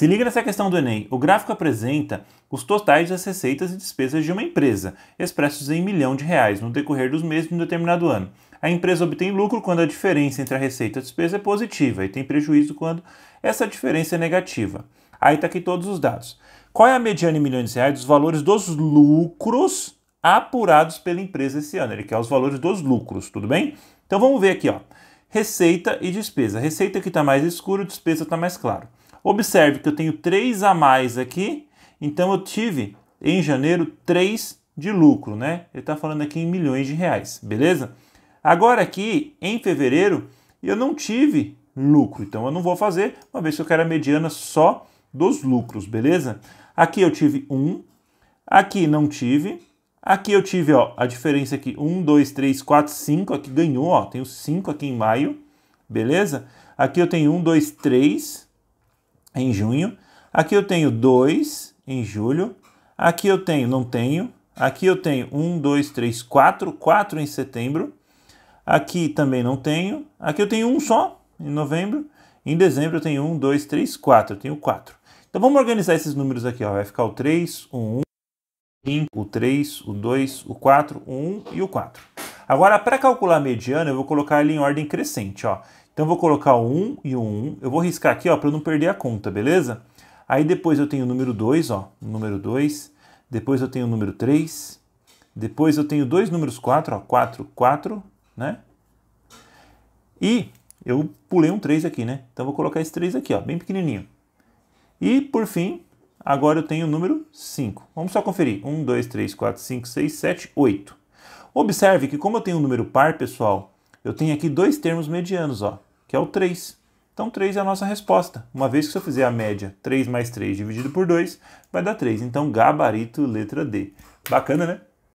Se liga nessa questão do Enem. O gráfico apresenta os totais das receitas e despesas de uma empresa, expressos em milhão de reais no decorrer dos meses de um determinado ano. A empresa obtém lucro quando a diferença entre a receita e a despesa é positiva e tem prejuízo quando essa diferença é negativa. Aí está aqui todos os dados. Qual é a mediana em milhões de reais dos valores dos lucros apurados pela empresa esse ano? Ele quer os valores dos lucros, tudo bem? Então vamos ver aqui, ó. Receita e despesa. Receita que está mais escuro, despesa está mais claro. Observe que eu tenho 3 a mais aqui, então eu tive em janeiro 3 de lucro, né? Ele está falando aqui em milhões de reais, beleza? Agora aqui em fevereiro eu não tive lucro, então eu não vou fazer, uma vez que eu quero a mediana só dos lucros, beleza? Aqui eu tive 1, um, aqui não tive, aqui eu tive ó, a diferença aqui 1, 2, 3, 4, 5, aqui ganhou, ó, tenho 5 aqui em maio, beleza? Aqui eu tenho 1, 2, 3, em junho. Aqui eu tenho 2 em julho. Aqui eu tenho, não tenho. Aqui eu tenho 1, 2, 3, 4, 4 em setembro. Aqui também não tenho. Aqui eu tenho um só em novembro. Em dezembro eu tenho 1, 2, 3, 4. Eu tenho 4. Então vamos organizar esses números aqui. Ó. Vai ficar o 3, o 1, o 5, o 3, o 2, o 4, o 1 e o 4. Agora, para calcular a mediana, eu vou colocar ele em ordem crescente. Ó. Então eu vou colocar o 1 e o 1. Eu vou riscar aqui, ó, para não perder a conta, beleza? Aí depois eu tenho o número 2, ó, número 2. Depois eu tenho o número 3. Depois eu tenho dois números 4, ó, 4, 4, né? E eu pulei um 3 aqui, né? Então eu vou colocar esse 3 aqui, ó, bem pequenininho. E por fim, agora eu tenho o número 5. Vamos só conferir. 1, 2, 3, 4, 5, 6, 7, 8. Observe que como eu tenho um número par, pessoal, eu tenho aqui dois termos medianos, ó, que é o 3. Então 3 é a nossa resposta. Uma vez que se eu fizer a média 3 mais 3 dividido por 2, vai dar 3. Então gabarito letra D. Bacana, né?